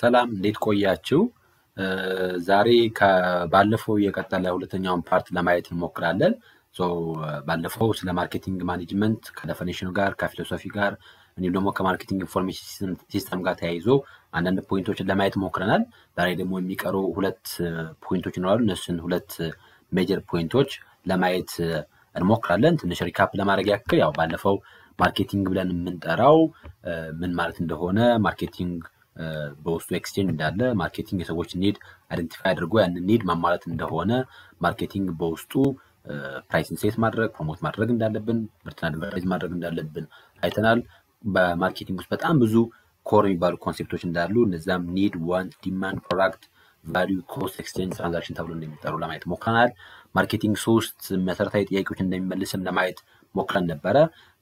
ሰላም እንዴት ቆያችሁ? ዛሬ ባለፈው የቀጠለ ሁለተኛውን ፓርት ለማየት እንሞክራለን። ባለፈው ስለ ማርኬቲንግ ማኔጅመንት ከደፈኔሽኑ ጋር ከፊሎሶፊ ጋር እንዲሁም ደግሞ ከማርኬቲንግ ኢንፎርሜሽን ሲስተም ጋር ተያይዞ አንዳንድ ፖይንቶችን ለማየት ሞክረናል። ዛሬ ደግሞ የሚቀሩ ሁለት ፖይንቶች ይኖራሉ። እነሱን ሁለት ሜጀር ፖይንቶች ለማየት እንሞክራለን። ትንሽ ሪካፕ ለማድረግ ያክል ያው ባለፈው ማርኬቲንግ ብለን የምንጠራው ምን ማለት እንደሆነ ማርኬቲንግ በውስጡ ኤክስቼንጅ እንዳለ ማርኬቲንግ የሰዎች ኒድ አይደንቲፋይ አድርጎ ያንን ኒድ ማሟላት እንደሆነ ማርኬቲንግ በውስጡ ፕራይስን ሴት ማድረግ ፕሮሞት ማድረግ እንዳለብን ምርትና አድቨርታይዝ ማድረግ እንዳለብን አይተናል። በማርኬቲንግ ውስጥ በጣም ብዙ ኮር የሚባሉ ኮንሴፕቶች እንዳሉ እነዚያም ኒድ፣ ዋንት፣ ዲማንድ፣ ፕሮዳክት፣ ቫሊዩ፣ ኮስት፣ ኤክስቼንጅ፣ ትራንዛክሽን ተብሎ እንደሚጠሩ ለማየት ሞክረናል። ማርኬቲንግ ሶስት መሰረታዊ ጥያቄዎች እንደሚመልስም ለማየት ሞክረን ነበረ።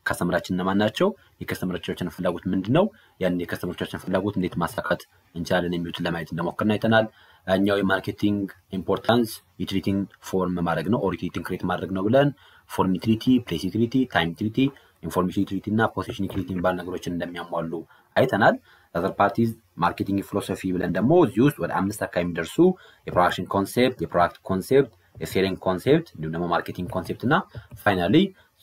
ከስተምራችን እነማን ናቸው? የከስተምሮቻችን ፍላጎት ምንድን ነው? ያን የከስተምሮቻችን ፍላጎት እንዴት ማሳካት እንችላለን? የሚሉትን ለማየት እንደሞከርን አይተናል። ያኛው የማርኬቲንግ ኢምፖርታንስ ዩቲሊቲን ፎርም ማድረግ ነው ኦር ዩቲሊቲን ክሬት ማድረግ ነው ብለን ፎርም ዩቲሊቲ፣ ፕሌስ ዩቲሊቲ፣ ታይም ዩቲሊቲ፣ ኢንፎርሜሽን ዩቲሊቲ እና ፖሴሽን ዩቲሊቲ የሚባሉ ነገሮችን እንደሚያሟሉ አይተናል። ተር ፓርቲዝ ማርኬቲንግ ፊሎሶፊ ብለን ደግሞ እዚህ ውስጥ ወደ አምስት አካባቢ የሚደርሱ የፕሮዳክሽን ኮንሴፕት፣ የፕሮዳክት ኮንሴፕት፣ የሴሊንግ ኮንሴፕት እንዲሁም ደግሞ ማርኬቲንግ ኮንሴፕት እና ፋይናሊ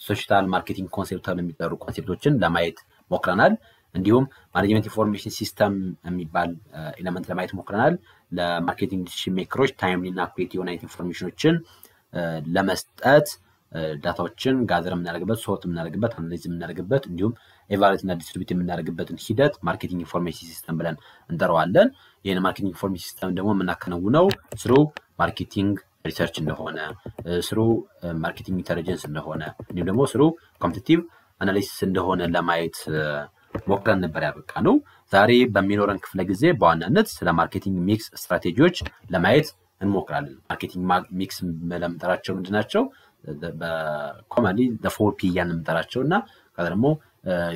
ሶሻል ማርኬቲንግ ኮንሴፕት ተብሎ የሚጠሩ ኮንሴፕቶችን ለማየት ሞክረናል። እንዲሁም ማኔጅመንት ኢንፎርሜሽን ሲስተም የሚባል ኤለመንት uh, ለማየት ሞክረናል። ለማርኬቲንግ ዲሲሽን ሜከሮች ታይምሊ እና አኩሬት የሆነ አይነት ኢንፎርሜሽኖችን uh, ለመስጠት uh, ዳታዎችን ጋዘር የምናደርግበት፣ ሶርት የምናደርግበት፣ አናሊዝ የምናደርግበት እንዲሁም ኤቫሉዌት እና ዲስትሪቢዩት የምናደርግበትን ሂደት ማርኬቲንግ ኢንፎርሜሽን ሲስተም ብለን እንጠራዋለን። ይህን ማርኬቲንግ ኢንፎርሜሽን ሲስተም ደግሞ የምናከናውነው ስሩ ማርኬቲንግ ሪሰርች እንደሆነ፣ ስሩ ማርኬቲንግ ኢንተሊጀንስ እንደሆነ እንዲሁም ደግሞ ስሩ ኮምፒቲቲቭ አናሊሲስ እንደሆነ ለማየት ሞክረን ነበር ያበቃ ነው። ዛሬ በሚኖረን ክፍለ ጊዜ በዋናነት ስለ ማርኬቲንግ ሚክስ ስትራቴጂዎች ለማየት እንሞክራለን። ማርኬቲንግ ሚክስ ለምጠራቸው ምንድ ናቸው? በኮመንሊ ፎር ፒ እያን የምጠራቸው እና ከዛ ደግሞ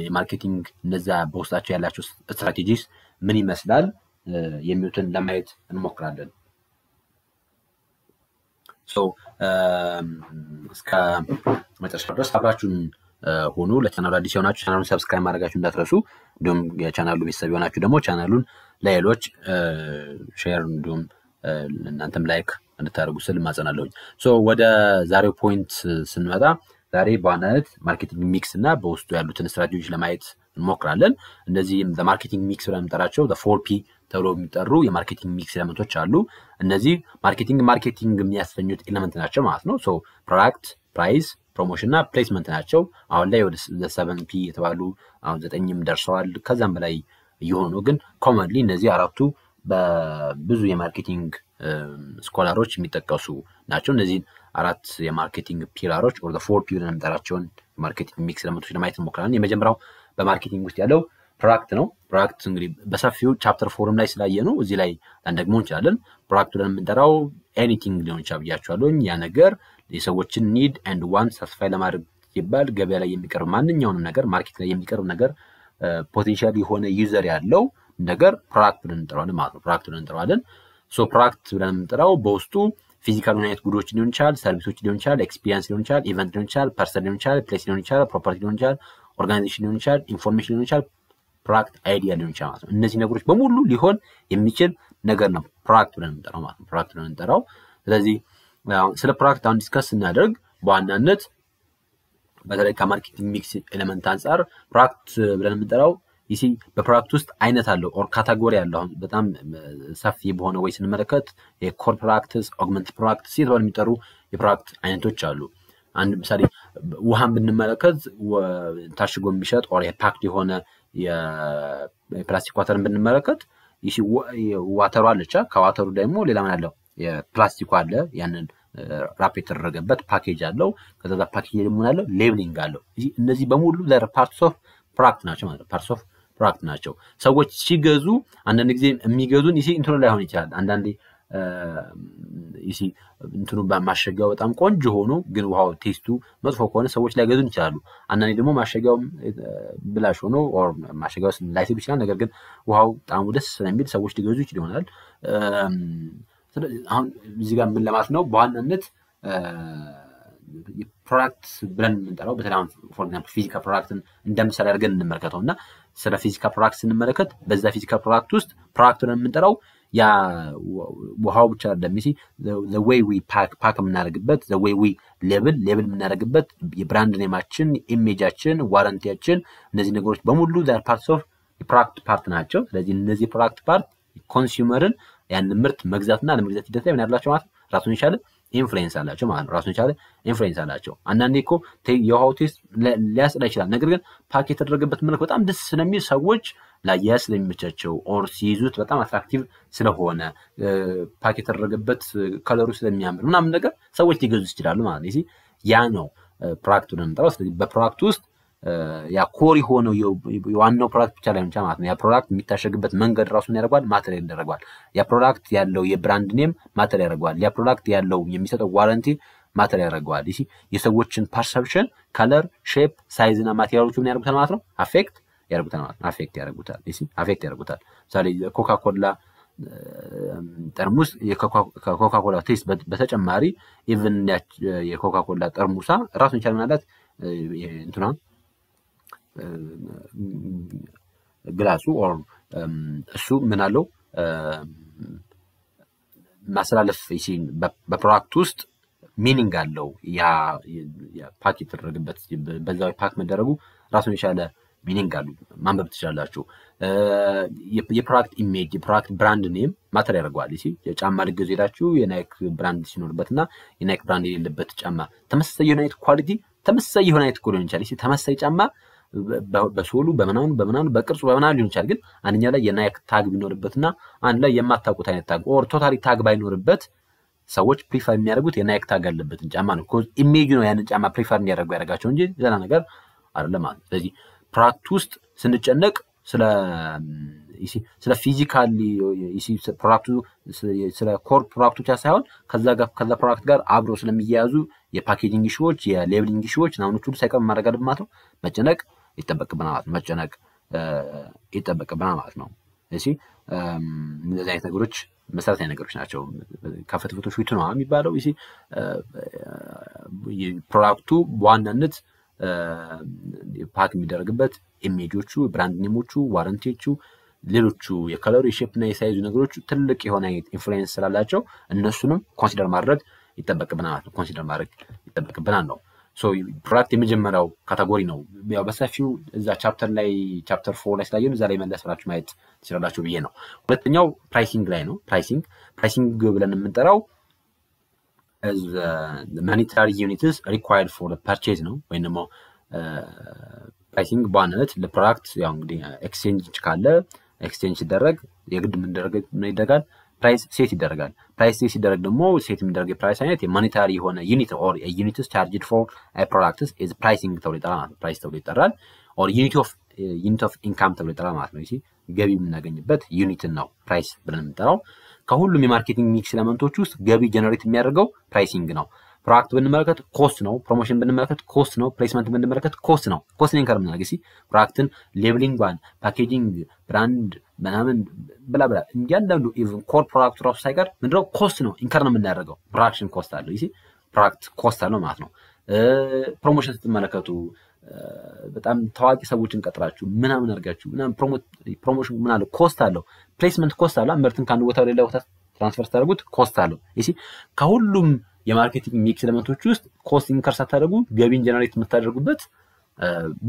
የማርኬቲንግ እነዚያ በውስጣቸው ያላቸው ስትራቴጂስ ምን ይመስላል የሚሉትን ለማየት እንሞክራለን። እስከ መጨረሻ ድረስ አብራችሁን ሆኑ። ለቻናሉ አዲስ የሆናችሁ ቻናሉን ሰብስክራይብ ማድረጋችሁ እንዳትረሱ፣ እንዲሁም የቻናሉ ቤተሰብ የሆናችሁ ደግሞ ቻናሉን ለሌሎች ሼር እንዲሁም እናንተም ላይክ እንድታደርጉ ስል ማጸናለሁኝ። ወደ ዛሬው ፖይንት ስንመጣ ዛሬ በዋናነት ማርኬቲንግ ሚክስ እና በውስጡ ያሉትን ስትራቴጂዎች ለማየት እንሞክራለን። እነዚህ ማርኬቲንግ ሚክስ ብለን የምንጠራቸው ፎር ፒ ተብሎ የሚጠሩ የማርኬቲንግ ሚክስ ኤለመንቶች አሉ። እነዚህ ማርኬቲንግ ማርኬቲንግ የሚያስፈኙት ኤለመንት ናቸው ማለት ነው። ሶ ፕሮዳክት፣ ፕራይስ፣ ፕሮሞሽን እና ፕሌስመንት ናቸው። አሁን ላይ ወደ ሰቨን ፒ የተባሉ አሁን ዘጠኝም ደርሰዋል ከዚም በላይ እየሆኑ ነው። ግን ኮመንሊ እነዚህ አራቱ በብዙ የማርኬቲንግ ስኮላሮች የሚጠቀሱ ናቸው። እነዚህን አራት የማርኬቲንግ ፒላሮች ኦር ፎር ፒ ብለን የምንጠራቸውን የማርኬቲንግ ሚክስ ኤለመንቶች ለማየት እንሞክራለን። የመጀመሪያው በማርኬቲንግ ውስጥ ያለው ፕሮዳክት ነው። ፕሮዳክት እንግዲህ በሰፊው ቻፕተር ፎርም ላይ ስላየ ነው እዚህ ላይ ደግሞ እንችላለን። ፕሮዳክት ብለን የምንጠራው ኤኒቲንግ ሊሆን ይችላል ብያቸዋለኝ። ያ ነገር የሰዎችን ኒድ ኤንድ ዋን ሳስፋይ ለማድረግ ሲባል ገበያ ላይ የሚቀርብ ማንኛውንም ነገር ማርኬት ላይ የሚቀርብ ነገር ፖቴንሻል የሆነ ዩዘር ያለው ነገር ፕሮዳክት ብለን እንጠራዋለን ማለት ነው። ፕሮዳክት ብለን እንጠራዋለን። ሶ ፕሮዳክት ብለን የምንጠራው በውስጡ ፊዚካል ሆነ አይነት ጉዶች ሊሆን ይችላል፣ ሰርቪሶች ሊሆን ይችላል፣ ኤክስፒሪየንስ ሊሆን ይችላል፣ ኢቨንት ሊሆን ይችላል፣ ፐርሰን ሊሆን ይችላል፣ ፕሌስ ሊሆን ይችላል፣ ፕሮፐርቲ ሊሆን ይችላል ኦርጋናይዜሽን ሊሆን ይችላል፣ ኢንፎርሜሽን ሊሆን ይችላል፣ ፕሮዳክት አይዲያ ሊሆን ይችላል ማለት ነው። እነዚህ ነገሮች በሙሉ ሊሆን የሚችል ነገር ነው ፕሮዳክት ብለን እንጠራው ማለት ነው። ፕሮዳክት ብለን እንጠራው። ስለዚህ ስለ ፕሮዳክት አሁን ዲስከስ ስናደርግ በዋናነት በተለይ ከማርኬቲንግ ሚክስ ኤሌመንት አንጻር ፕሮዳክት ብለን የምንጠራው ይሲ በፕሮዳክት ውስጥ አይነት አለው ኦር ካታጎሪ አለው። አሁን በጣም ሰፊ በሆነ ወይ ስንመለከት የኮር ፕሮዳክትስ፣ ኦግመንት ፕሮዳክትስ የተባሉ የሚጠሩ የፕሮዳክት አይነቶች አሉ። አንድ ምሳሌ ውሃን ብንመለከት ታሽጎ የሚሸጥ ኦር የፓክድ የሆነ የፕላስቲክ ዋተርን ብንመለከት ዋተሩ አለቻ ከዋተሩ ደግሞ ሌላ ምን አለው የፕላስቲኩ አለ ያንን ራፕ የተደረገበት ፓኬጅ አለው ከዛዛ ፓኬጅ ደግሞ አለው ሌብሊንግ አለው እነዚህ በሙሉ ፓርትስ ኦፍ ፕራክት ናቸው ማለት ፓርትስ ኦፍ ፕራክት ናቸው ሰዎች ሲገዙ አንዳንድ ጊዜ የሚገዙን ይሄ ኢንትሮ ላይሆን ይችላል አንዳንዴ እንትኑ ማሸጊያው በጣም ቆንጆ ሆኖ ግን ውሃው ቴስቱ መጥፎ ከሆነ ሰዎች ላይገዙን ይችላሉ። አንዳንዴ ደግሞ ማሸጊያው ብላሽ ሆኖ ማሸጊያው ላይስብ ይችላል። ነገር ግን ውሃው ጣሙ ደስ ስለሚል ሰዎች ሊገዙ ይችል ይሆናል። አሁን እዚህ ጋር ምን ለማለት ነው? በዋናነት ፕሮዳክት ብለን የምንጠራው በተለይ ፎር ኤግዛምፕል ፊዚካ ፕሮዳክትን እንደምሳሌ አድርገን እንመለከተው እና ስለ ፊዚካ ፕሮዳክት ስንመለከት በዛ ፊዚካ ፕሮዳክት ውስጥ ፕሮዳክት ብለን የምንጠራው ያ ውሃው ብቻ ለሚሲ ዊ ፓክ የምናደርግበት ዘዌይ ዊ ሌብል ሌብል የምናደርግበት የብራንድ ኔማችን፣ ኢሜጃችን፣ ዋረንቲያችን እነዚህ ነገሮች በሙሉ ዛር ፓርትስ ኦፍ ፕሮዳክት ፓርት ናቸው። ስለዚህ እነዚህ የፕሮዳክት ፓርት ኮንሱመርን ያን ምርት መግዛትና ለመግዛት ሂደት ላይ ምን ያላቸው ማለት ራሱን ይቻላል ኢንፍሉዌንስ አላቸው ማለት ነው። ራሱን የቻለ ኢንፍሉዌንስ አላቸው። አንዳንዴ እኮ የውሃው ቴስት ሊያጽዳ ይችላል። ነገር ግን ፓክ የተደረገበት መልክ በጣም ደስ ስለሚል ሰዎች ለአያያዝ ስለሚመቻቸው ኦር ሲይዙት በጣም አትራክቲቭ ስለሆነ ፓክ የተደረገበት ከለሩ ስለሚያምር ምናምን ነገር ሰዎች ሊገዙ ይችላሉ ማለት ነው። ያ ነው ፕሮዳክቱ ነው ስለዚህ በፕሮዳክቱ ውስጥ ያ ኮር የሆነው የዋናው ፕሮዳክት ብቻ ላይ ብቻ ማለት ነው። ያ ፕሮዳክት የሚታሸግበት መንገድ ራሱን ያደርገዋል ማተር ያደረገዋል። ያ ፕሮዳክት ያለው የብራንድ ኔም ማተር ያደርገዋል። ያ ፕሮዳክት ያለው የሚሰጠው ዋረንቲ ማተር ያደርገዋል። ይህ የሰዎችን ፐርሰፕሽን፣ ከለር፣ ሼፕ፣ ሳይዝ እና ማቴሪያሎቹ ምን ያደርጉታል ማለት ነው አፌክት ያደርጉታል ማለት ነው። አፌክት ያደርጉታል። አፌክት ያደርጉታል። ምሳሌ ኮካኮላ ጠርሙስ የኮካኮላ ቴስት በተጨማሪ ኢቨን የኮካኮላ ጠርሙሳ ራሱን ይቻል ምናላት እንትኗ ግላሱ ኦር እሱ ምን አለው ማስተላለፍ በፕሮዳክት ውስጥ ሚኒንግ አለው ያ ፓክ የተደረገበት በዛ ፓክ መደረጉ ራሱን የቻለ ሚኒንግ አሉ ማንበብ ትችላላችሁ የፕሮዳክት ኢሜጅ የፕሮዳክት ብራንድ ኔም ማተር ያደርገዋል ሲ የጫማ ልገዙ ሄዳችሁ የናይክ ብራንድ ሲኖርበት እና የናይክ ብራንድ የሌለበት ጫማ ተመሳሳይ የሆነ አይነት ኳሊቲ ተመሳሳይ የሆነ አይነት ሊሆን ይችላል ተመሳሳይ ጫማ በሶሉ በምናምን በምናምን በቅርጹ በምናምን ሊሆን ይችላል። ግን አንደኛ ላይ የናይክ ታግ ቢኖርበትና አንድ ላይ የማታውቁት አይነት ታግ ኦር ቶታሊ ታግ ባይኖርበት ሰዎች ፕሪፈር የሚያደርጉት የናይክ ታግ ያለበትን ጫማ ነው። ኢሜጅ ነው ያንን ጫማ ፕሪፈር እንዲያደርጉ ያደርጋቸው እንጂ ሌላ ነገር አይደለም ማለት ነው። ስለዚህ ፕራክት ውስጥ ስንጨነቅ ስለ ስለ ፊዚካል ፕሮዳክቱ ስለ ኮር ፕሮዳክቱ ብቻ ሳይሆን ከዛ ከዛ ፕሮዳክት ጋር አብሮ ስለሚያያዙ የፓኬጂንግ ሺዎች የሌብሊንግ ሺዎች ናምኖች ሁሉ ሳይቀር ማድረግ አለብን ማለት ነው መጨነቅ ይጠበቅብናል ማለት መጨነቅ ይጠበቅብናል ማለት ነው። እዚህ እንደዚህ አይነት ነገሮች መሰረታዊ ነገሮች ናቸው። ከፍትፍቶች ፊቱ ነው የሚባለው ይ ፕሮዳክቱ በዋናነት ፓክ የሚደረግበት ኢሜጆቹ፣ ብራንድ ኔሞቹ፣ ዋረንቲዎቹ፣ ሌሎቹ የከለሩ የሼፕ እና የሳይዙ ነገሮቹ ትልቅ የሆነ ኢንፍሉዌንስ ስላላቸው እነሱንም ኮንሲደር ማድረግ ይጠበቅብናል ነው። ኮንሲደር ማድረግ ይጠበቅብናል ነው። ፕሮዳክት የመጀመሪያው ካታጎሪ ነው። ያው በሰፊው እዛ ቻፕተር ላይ ቻፕተር ፎር ላይ ስላየን እዛ ላይ መለስ ብላችሁ ማየት ትችላላችሁ ብዬ ነው። ሁለተኛው ፕራይሲንግ ላይ ነው። ፕራይሲንግ ፕራይሲንግ ብለን የምንጠራው ማኒታሪ ዩኒትስ ሪኳርድ ፎር ፐርቼዝ ነው ወይም ደግሞ ፕራይሲንግ uh, በዋናነት ለፕሮዳክት ያው እንግዲህ ኤክስቼንጅ ካለ ኤክስቼንጅ ሲደረግ የግድ ምን ይደረጋል ፕራይስ ሴት ይደረጋል። ፕራይስ ሴት ሲደረግ ደግሞ ሴት የሚደረግ የፕራይስ አይነት የሞኔታሪ የሆነ ዩኒት ኦር ዩኒትስ ቻርጅድ ፎር ፕሮዳክትስ ኢዝ ፕራይሲንግ ተብሎ ይጠራል። ፕራይስ ተብሎ ይጠራል። ኦር ዩኒት ኦፍ ዩኒት ኦፍ ኢንካም ተብሎ ይጠራል ማለት ነው። ገቢ የምናገኝበት ዩኒትን ነው ፕራይስ ብለን የምንጠራው። ከሁሉም የማርኬቲንግ ሚክስ ኤለመንቶች ውስጥ ገቢ ጀነሬት የሚያደርገው ፕራይሲንግ ነው። ፕሮዳክት ብንመለከት ኮስት ነው። ፕሮሞሽን ብንመለከት ኮስት ነው። ፕሌስመንት ብንመለከት ኮስት ነው። ኮስት ሊንከር ምናገሲ ፕሮዳክትን ሌብሊንግ ሌብሊንጓን፣ ፓኬጂንግ፣ ብራንድ ምናምን ብላ ብላ እያንዳንዱ ኮር ፕሮዳክቱ ራሱ ሳይቀር ምንድነው ኮስት ነው ኢንከር ነው የምናደርገው። ፕሮዳክሽን ኮስት አለው ይ ፕሮዳክት ኮስት አለው ማለት ነው። ፕሮሞሽን ስትመለከቱ በጣም ታዋቂ ሰዎችን ቀጥራችሁ ምናምን አድርጋችሁ ፕሮሞሽን ምን አለው ኮስት አለው። ፕሌስመንት ኮስት አለ። ምርትን ከአንድ ቦታ ሌላ ቦታ ትራንስፈር ስታደርጉት ኮስት አለው። ይ ከሁሉም የማርኬቲንግ ሚክስ ኤለመንቶች ውስጥ ኮስት ኢንከር ሳታደርጉ ገቢን ጀነሬት የምታደርጉበት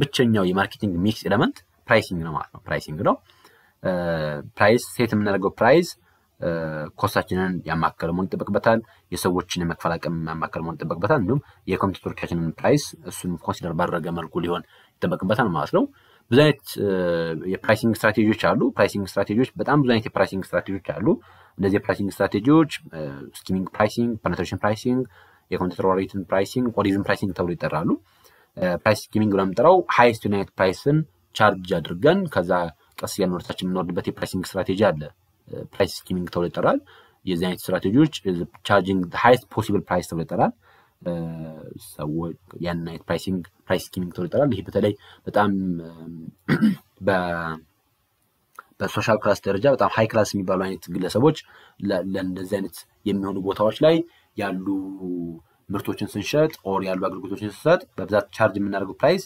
ብቸኛው የማርኬቲንግ ሚክስ ኤለመንት ፕራይሲንግ ነው ማለት ነው። ፕራይሲንግ ነው። ፕራይስ ሴት የምናደርገው ፕራይስ ኮስታችንን ያማከለ መሆን ይጠበቅበታል። የሰዎችን የመክፈል አቅም ያማከለ መሆን ይጠበቅበታል። እንዲሁም የኮምፒውተሮቻችንን ፕራይስ እሱን ኮንሲደር ባደረገ መልኩ ሊሆን ይጠበቅበታል ማለት ነው። ብዙ አይነት የፕራይሲንግ ስትራቴጂዎች አሉ። ፕራይሲንግ ስትራቴጂዎች በጣም ብዙ አይነት የፕራይሲንግ ስትራቴጂዎች አሉ። እነዚህ የፕራይሲንግ ስትራቴጂዎች ስኪሚንግ ፕራይሲንግ፣ ፐነትሬሽን ፕራይሲንግ፣ የኮንትሮል ሬትን ፕራይሲንግ፣ ኦሪጅን ፕራይሲንግ ተብሎ ይጠራሉ። ፕራይስ ስኪሚንግ ብለን የምንጠራው ሃይስት ዩናይት ፕራይስን ቻርጅ አድርገን ከዛ ቀስ እያል ምርታችን የምናወርድበት የፕራይሲንግ ስትራቴጂ አለ። ፕራይስ ስኪሚንግ ተብሎ ይጠራል። የዚህ አይነት ስትራቴጂዎች ቻርጂንግ ሃይስት ፖሲብል ፕራይስ ተብሎ ይጠራል። ሰዎች ያን አይነት ፕራይሲንግ ፕራይስ ስኪሚንግ ተብሎ ይጠራል። ይህ በተለይ በጣም በሶሻል ክላስ ደረጃ በጣም ሀይ ክላስ የሚባሉ አይነት ግለሰቦች ለእንደዚህ አይነት የሚሆኑ ቦታዎች ላይ ያሉ ምርቶችን ስንሸጥ ኦር ያሉ አገልግሎቶችን ስንሰጥ በብዛት ቻርጅ የምናደርገው ፕራይስ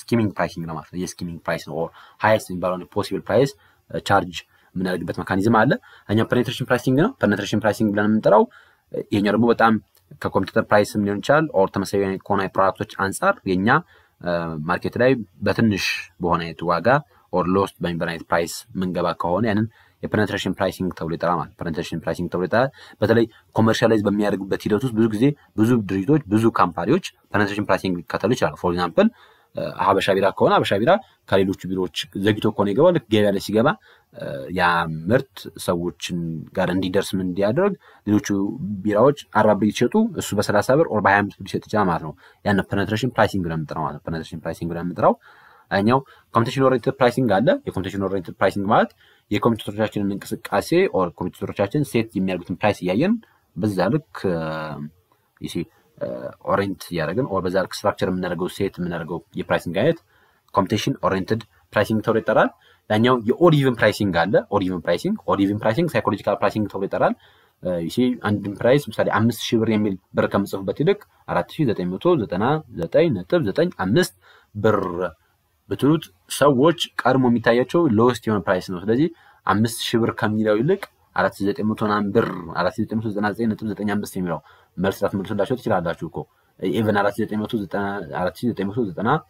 ስኪሚንግ ፕራይሲንግ ነው ማለት ነው። የስኪሚንግ ፕራይስ ነው ኦር ሃይስት የሚባለውን ፖሲብል ፕራይስ ቻርጅ የምናደርግበት መካኒዝም አለ። እኛ ፔኔትሬሽን ፕራይሲንግ ነው። ፔኔትሬሽን ፕራይሲንግ ብለን የምንጠራው ይሄኛው ደግሞ በጣም ከኮምፒውተር ፕራይስም ሊሆን ይችላል ኦር ተመሳሳይ ከሆነ ፕሮዳክቶች አንጻር የኛ ማርኬት uh, ላይ በትንሽ በሆነ አይነት ዋጋ ኦር ሎስት በሚባል አይነት ፕራይስ ምንገባ ከሆነ ያንን የፔኔትሬሽን ፕራይሲንግ ተብሎ ይጠራል። ማለት ፔኔትሬሽን ፕራይሲንግ ተብሎ ይጠራል። በተለይ ኮመርሻላይዝ በሚያደርጉበት ሂደት ውስጥ ብዙ ጊዜ ብዙ ድርጅቶች ብዙ ካምፓኒዎች ፔኔትሬሽን ፕራይሲንግ ሊከተሉ ይችላሉ። ፎር ኤግዛምፕል ሀበሻ ቢራ ከሆነ ሀበሻ ቢራ ከሌሎቹ ቢሮዎች ዘግቶ ከሆነ ይገባ ልክ ገበያ ላይ ሲገባ ያ ምርት ሰዎችን ጋር እንዲደርስ ምን እንዲያደርግ ሌሎቹ ቢራዎች አርባ ብር ሲሸጡ እሱ በሰላሳ ብር ኦር በሀያ አምስት ብር ሊሸጥ ይችላል ማለት ነው። ያን ፐነትሬሽን ፕራይሲንግ ብለን የምንጠራው ማለት ነው። ፐነትሬሽን ፕራይሲንግ ብለን የምንጠራው እኛው ኮምፒቴሽን ኦሪንትድ ፕራይሲንግ አለ። የኮምፒቴሽን ኦሪንትድ ፕራይሲንግ ማለት የኮምፒውተሮቻችንን እንቅስቃሴ ኦር ኮምፒውተሮቻችን ሴት የሚያደርጉትን ፕራይስ እያየን በዛ ልክ ኦሬንት እያደረግን በዛ ስትራክቸር የምናደርገው ሴት የምናደርገው የፕራይሲንግ አይነት ኮምፒቴሽን ኦሪንትድ ፕራይሲንግ ተብሎ ይጠራል። ዳኛው የኦዲቭን ፕራይሲንግ አለ። ኦዲቭን ፕራይሲንግ ኦዲቭን ፕራይሲንግ ሳይኮሎጂካል ፕራይሲንግ ተብሎ ይጠራል። አንድን ፕራይስ ምሳሌ አምስት ሺህ ብር የሚል ብር ከምጽፍበት ይልቅ አራት ሺህ ዘጠኝ መቶ ዘጠና ዘጠኝ ነጥብ ዘጠኝ አምስት ብር ብትሉት ሰዎች ቀድሞ የሚታያቸው ሎስት የሆነ ፕራይስ ነው። ስለዚህ አምስት ሺህ ብር ከሚለው ይልቅ 4900 ብር 4999.95 የሚለው መልስ ራት ትችላላችሁ እኮ ኢቭን 4995 ምናምን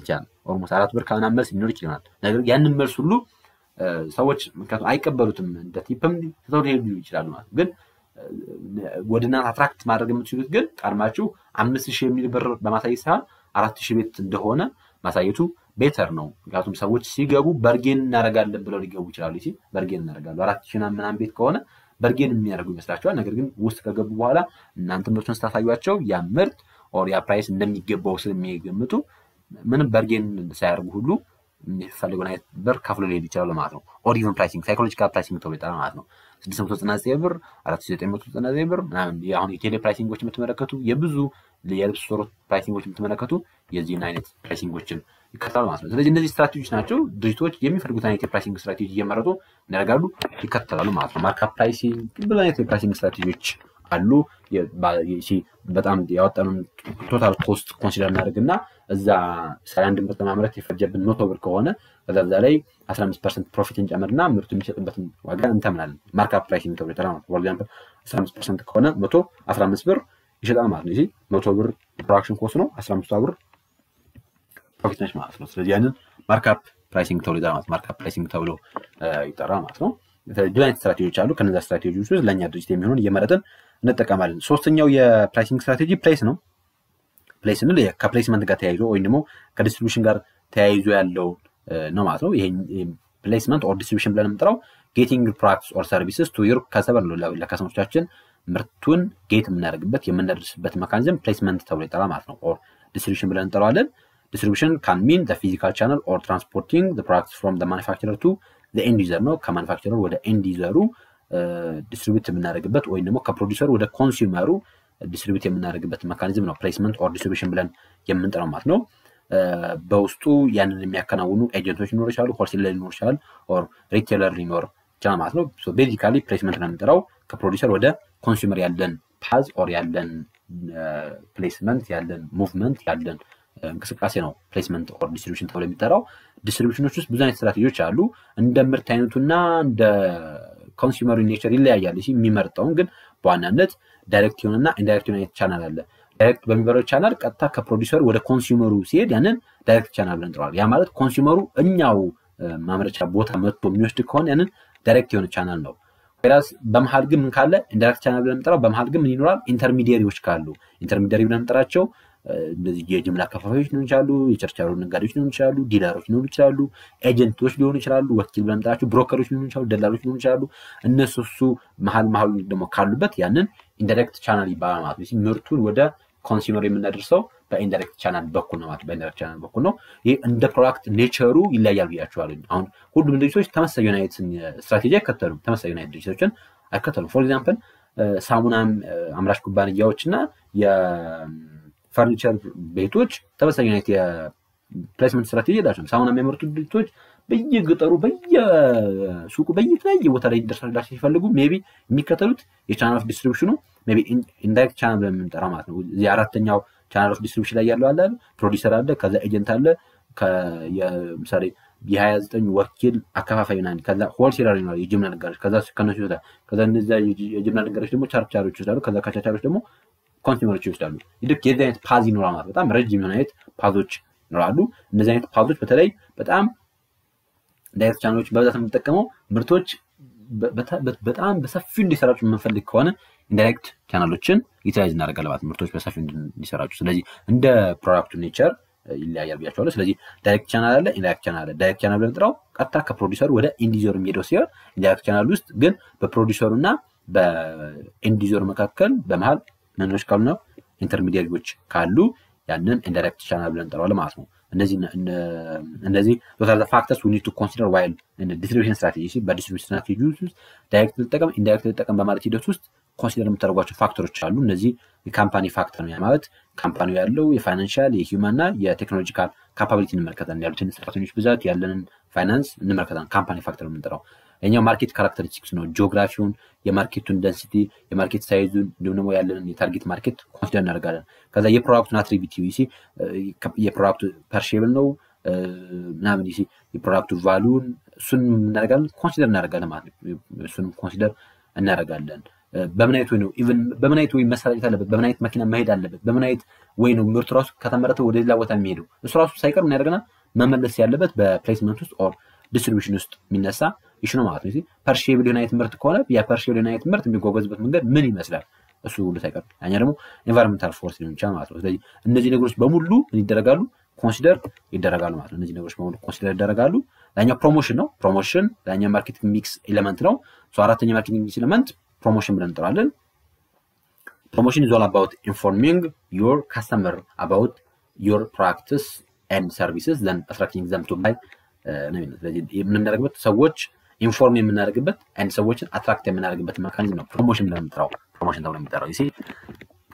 ይቻላል። ኦልሞስት አራት ብር ከምናምን መልስ ሊኖር ይችላል። ነገር ያንን መልስ ሁሉ ሰዎች ምክንያቱም አይቀበሉትም፣ እንደ ቲፕም ትተው ሊሄዱ ይችላሉ ማለት ግን ወደ እናንተ አትራክት ማድረግ የምትችሉት ግን ቀድማችሁ አምስት ሺህ የሚል ብር በማሳየት ሳይሆን አራት ሺህ ቤት እንደሆነ ማሳየቱ ቤተር ነው። ምክንያቱም ሰዎች ሲገቡ በርጌን እናደርጋለን ብለው ሊገቡ ይችላሉ። ሲ በርጌን እናደርጋሉ አራት ሽና ምናምን ቤት ከሆነ በርጌን የሚያደርጉ ይመስላቸዋል። ነገር ግን ውስጥ ከገቡ በኋላ እናንተ ምርቱን ስታሳዩቸው ያ ምርት ኦር ያ ፕራይስ እንደሚገባው ስለሚገምቱ ምንም በርጌን ሳያደርጉ ሁሉ የሚፈልገውን አይነት ብር ከፍሎ ሊሄድ ይችላሉ ማለት ነው። ኦር ኢቨን ፕራይሲንግ ሳይኮሎጂካል ፕራይሲንግ ተብሎ ይጠራል ማለት ነው። ስድስት መቶ ዘጠና ብር፣ አራት ሺ ዘጠኝ መቶ ዘጠና ብር ምናምን አሁን የቴሌ ፕራይሲንጎች የምትመለከቱ የብዙ የልብስ ስቶሮች ፕራይሲንጎችን የምትመለከቱ የዚህን አይነት ፕራይሲንጎችን ይከተላሉ ማለት ነው። ስለዚህ እነዚህ ስትራቴጂዎች ናቸው ድርጅቶች የሚፈልጉት አይነት የፕራይሲንግ ስትራቴጂ እየመረጡ ያደርጋሉ ይከተላሉ ማለት ነው። ማርካፕ ፕራይሲንግ፣ ብዙ አይነት የፕራይሲንግ ስትራቴጂዎች አሉ። በጣም ያወጣነው ቶታል ኮስት ኮንሲደር እናደርግና እዛ ሰሪ አንድ ምርት ለማምረት የፈጀብን መቶ ብር ከሆነ በዛዛ በዛ ላይ 15 ፐርሰንት ፕሮፊት እንጨምርና ምርቱ የሚሸጥበትን ዋጋ እንተምናለን። ማርካፕ ፕራይሲንግ ተብሎ ይጠራል ነው። ፎር ኤግዛምፕል 15 ፐርሰንት ከሆነ መቶ 15 ብር ይሸጣል ማለት ነው። ይህ መቶ ብር ፕሮዳክሽን ኮስት ነው። አስራ አምስቷ ብር ፕሮፊት ነች ማለት ነው። ስለዚህ ያንን ማርካፕ ፕራይሲንግ ተብሎ ይጠራል ማለት ማርካፕ ፕራይሲንግ ተብሎ ይጠራል ማለት ነው። ብዙ አይነት ስትራቴጂዎች አሉ። ከነዚ ስትራቴጂዎች ውስጥ ለእኛ ድርጅት የሚሆኑን እየመረጥን እንጠቀማለን። ሶስተኛው የፕራይሲንግ ስትራቴጂ ፕሌስ ነው። ፕሌስ ስንል ከፕሌስመንት ጋር ተያይዞ ወይም ደግሞ ከዲስትሪቢሽን ጋር ተያይዞ ያለው ነው ማለት ነው። ይሄ ፕሌስመንት ኦር ዲስትሪቢሽን ብለን የምንጠራው ጌቲንግ ፕሮዳክትስ ኦር ሰርቪስስ ቱ ዩር ከሰበር ለከሰሞቻችን ምርቱን ጌት የምናደርግበት የምናደርስበት መካኒዝም ፕሌስመንት ተብሎ ይጠራል ማለት ነው። ኦር ዲስትሪቢሽን ብለን እንጠራዋለን። ዲስትሪቢሽን ካን ሚን ፊዚካል ቻናል ኦር ትራንስፖርቲንግ ፕሮዳክት ፍሮም ማኒፋክቸረር ቱ ኤንድ ዩዘር ነው። ከማኒፋክቸረር ወደ ኤንድ ዩዘሩ ዲስትሪቢዩት የምናደርግበት ወይም ደግሞ ከፕሮዲሰሩ ወደ ኮንሱመሩ ዲስትሪቢዩት የምናደርግበት መካኒዝም ነው ፕሌስመንት ኦር ዲስትሪቢሽን ብለን የምንጠራው ማለት ነው። በውስጡ ያንን የሚያከናውኑ ኤጀንቶች ሊኖር ይችላሉ፣ ሆልሴለር ሊኖር ይችላል፣ ኦር ሪቴለር ሊኖር ይችላል ማለት ነው። ቤዚካሊ ፕሌስመንት ነው የምንጠራው ከፕሮዲሰር ወደ ኮንሱመር ያለን ፓዝ ኦር ያለን ፕሌስመንት uh, ያለን ሙቭመንት ያለን uh, እንቅስቃሴ ነው ፕሌስመንት ኦር ዲስትሪቢሽን ተብሎ የሚጠራው። ዲስትሪቢሽኖች ውስጥ ብዙ አይነት ስትራቴጂዎች አሉ። እንደ ምርት አይነቱና እንደ ኮንሱመሩ ኔቸር ይለያያል። የሚመርጠውን ግን በዋናነት ዳይሬክት የሆነና ኢንዳይሬክት የሆነ ቻናል አለ። ዳይሬክት በሚበረው ቻናል ቀጥታ ከፕሮዲሰሩ ወደ ኮንሱመሩ ሲሄድ ያንን ዳይሬክት ቻናል ብለን እንጠራዋለን። ያ ማለት ኮንሱመሩ እኛው uh, ማምረቻ ቦታ መጥቶ የሚወስድ ከሆነ ያንን ዳይሬክት የሆነ ቻናል ነው። ራስ በመሀል ግን ምን ካለ ኢንዳይሬክት ቻናል ብለን የምንጠራው በመሀል ግን ምን ይኖራል? ኢንተርሚዲሪዎች ካሉ ኢንተርሚዲሪ ብለን የምንጠራቸው እንደዚህ የጅምላ አከፋፋዮች ሊሆን ይችላሉ፣ የቸርቻሮ ነጋዴዎች ሊሆን ይችላሉ፣ ዲለሮች ሊሆን ይችላሉ፣ ኤጀንቶች ሊሆኑ ይችላሉ፣ ወኪል ብለን የምንጠራቸው ብሮከሮች ሊሆኑ ይችላሉ፣ ደላሎች ሊሆኑ ይችላሉ። እነሱ እሱ መሀል መሀሉ ደግሞ ካሉበት ያንን ኢንዳይሬክት ቻናል ይባላል ማለት ነው። ምርቱን ወደ ኮንሱመር የምናደርሰው በኢንዳይሬክት ቻናል በኩል ነው ማለት በኢንዳይሬክት ቻናል በኩል ነው። ይህ እንደ ፕሮዳክት ኔቸሩ ይለያል ብያቸዋለኝ። አሁን ሁሉም ድርጅቶች ተመሳሳይ ዩናይት ስትራቴጂ አይከተሉም። ተመሳሳይ ዩናይት ድርጅቶችን አይከተሉም። ፎር ኤግዛምፕል uh, ሳሙናም uh, አምራች ኩባንያዎች እና የፈርኒቸር ቤቶች ተመሳሳይ ዩናይት የፕሌስመንት ስትራቴጂ የላቸውም። ሳሙና የሚያመርቱ ድርጅቶች በየገጠሩ በየሱቁ በየተለያየ ቦታ ላይ እንዲደርስላቸው ሲፈልጉ ቢ የሚከተሉት የቻናል ኦፍ ዲስትሪቢሽኑ ሜይ ቢ ኢንዳይሬክት ቻናል በምንጠራ ማለት ነው። እዚህ አራተኛው ቻናል ኦፍ ዲስትሪቢሽን ላይ ያለው አለ ፕሮዲሰር አለ፣ ከዛ ኤጀንት አለ፣ ምሳሌ የሀያ ዘጠኝ ወኪል አከፋፋይ ና ከዛ ሆልሴለር ይኖራል የጅምላ ነጋዴዎች ከዛ ከነሱ ይወስዳል። ከዛ እነዚያ የጅምላ ነጋዴዎች ደግሞ ቸርቻሪዎች ይወስዳሉ። ከዛ ከቸርቻሪዎች ደግሞ ኮንሱመሮች ይወስዳሉ። ልክ የዚህ አይነት ፓዝ ይኖራል ማለት በጣም ረጅም የሆነ አይነት ፓዞች ይኖራሉ። እነዚህ አይነት ፓዞች በተለይ በጣም እንደ አይነት ቻናሎች በብዛት የምንጠቀመው ምርቶች በጣም በሰፊው እንዲሰራጩ የምንፈልግ ከሆነ ኢንዳይሬክት ቻናሎችን ዩቲላይዝ እናደርጋለን ማለት ምርቶች በሰፊው እንዲሰራጩ። ስለዚህ እንደ ፕሮዳክቱ ኔቸር ይለያያል ብያቸዋለሁ። ስለዚህ ዳይሬክት ቻናል አለ፣ ኢንዳይሬክት ቻናል አለ። ዳይሬክት ቻናል ብንጥራው ቀጥታ ከፕሮዲሰሩ ወደ ኢንዲዞር የሚሄደው ሲሆን ኢንዳይሬክት ቻናል ውስጥ ግን በፕሮዲሰሩ እና በኢንዲዞር መካከል በመሀል ምኖች ካሉ ነው ኢንተርሚዲያሪዎች ካሉ ያንን ኢንዳይሬክት ቻናል ብለን እንጠራዋለን ማለት ነው። እነዚህ ፋክተርስ ዊ ቱ ኮንሲደር ዋይል ዲስትሪቢሽን ስትራቴጂ በዲስትሪቢሽን ስትራቴጂ ውስጥ ዳይሬክት ልጠቀም ኢንዳይሬክት ልጠቀም በማለት ሂደት ውስጥ ኮንሲደር የምታደርጓቸው ፋክተሮች አሉ። እነዚህ የካምፓኒ ፋክተር ነው ማለት ካምፓኒው ያለው የፋይናንሻል የሂውማን እና የቴክኖሎጂካል ካፓቢሊቲ እንመለከታለን። ያሉትን ሰራተኞች ብዛት፣ ያለንን ፋይናንስ እንመለከታለን። ካምፓኒ ፋክተር የምንጠራው የኛው ማርኬት ካራክተሪስቲክስ ነው ጂኦግራፊውን የማርኬቱን ደንሲቲ የማርኬት ሳይዙን እንዲሁም ደግሞ ያለንን የታርጌት ማርኬት ኮንሲደር እናደርጋለን ከዛ የፕሮዳክቱን አትሪቢቲ የፕሮዳክቱ ፐርሼብል ነው ምናምን ሲ የፕሮዳክቱ ቫሉን እሱን እናደርጋለን ኮንሲደር እናደርጋለን ማለት ነው እሱንም ኮንሲደር እናደርጋለን በምን አይነት ወይ ነው ኢቨን በምን አይነት ወይ መሰራጨት አለበት በምን አይነት መኪና መሄድ አለበት በምን አይነት ወይ ነው ምርቱ ራሱ ከተመረተ ወደ ሌላ ቦታ የሚሄደው እሱ ራሱ ሳይቀር ምን ያደርገናል መመለስ ያለበት በፕሌስመንት ውስጥ ኦር ዲስትሪቢሽን ውስጥ የሚነሳ ይሽ ነው ማለት ነው። ፐርሼብል የሆነ ትምህርት ከሆነ የፐርሼብል የሆነ ትምህርት የሚጓጓዝበት መንገድ ምን ይመስላል? እሱ ሁሉ ሳይቀር ያኛ ደግሞ ኤንቫይሮንመንታል ፎርስ ሊሆን ይችላል ማለት ነው። ስለዚህ እነዚህ ነገሮች በሙሉ ምን ይደረጋሉ? ኮንሲደር ይደረጋሉ ማለት ነው። እነዚህ ነገሮች በሙሉ ኮንሲደር ይደረጋሉ። ላኛው ፕሮሞሽን ነው። ፕሮሞሽን ላኛው ማርኬቲንግ ሚክስ ኤሌመንት ነው። አራተኛ ማርኬቲንግ ሚክስ ኤሌመንት ፕሮሞሽን ብለን እንጠራለን። ፕሮሞሽን ዞል አባውት ኢንፎርሚንግ ዮር ካስተመር አባውት ዮር ፕራክቲስ ኤንድ ሰርቪስስ ዘን አትራክቲንግ ዘም ቱ ባይ ነው ስለዚህ የምናደርግበት ሰዎች ኢንፎርም የምናደርግበት አንድ ሰዎችን አትራክት የምናደርግበት መካኒዝም ነው ፕሮሞሽን ብለን ፕሮሞሽን ተብሎ የሚጠራው ይሄ